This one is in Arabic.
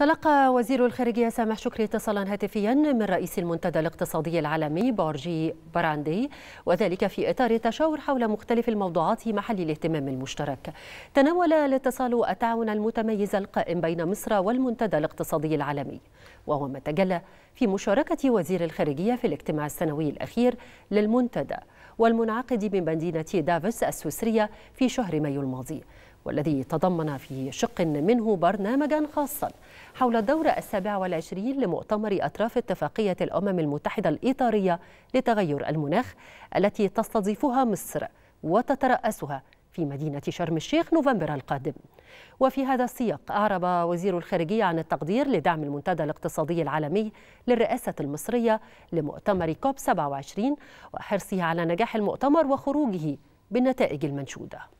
تلقى وزير الخارجية سامح شكري اتصالا هاتفيا من رئيس المنتدى الاقتصادي العالمي بورجي براندي وذلك في إطار تشاور حول مختلف الموضوعات محل الاهتمام المشترك تناول الاتصال التعاون المتميز القائم بين مصر والمنتدى الاقتصادي العالمي وهو ما تجلى في مشاركة وزير الخارجية في الاجتماع السنوي الأخير للمنتدى والمنعقد بمدينة دافوس السويسرية في شهر مايو الماضي والذي تضمن في شق منه برنامجا خاصا حول الدورة السابعة والعشرين لمؤتمر أطراف اتفاقية الأمم المتحدة الإطارية لتغير المناخ التي تستضيفها مصر وتترأسها في مدينة شرم الشيخ نوفمبر القادم وفي هذا السياق أعرب وزير الخارجية عن التقدير لدعم المنتدى الاقتصادي العالمي للرئاسة المصرية لمؤتمر كوب 27 وحرصه على نجاح المؤتمر وخروجه بالنتائج المنشوده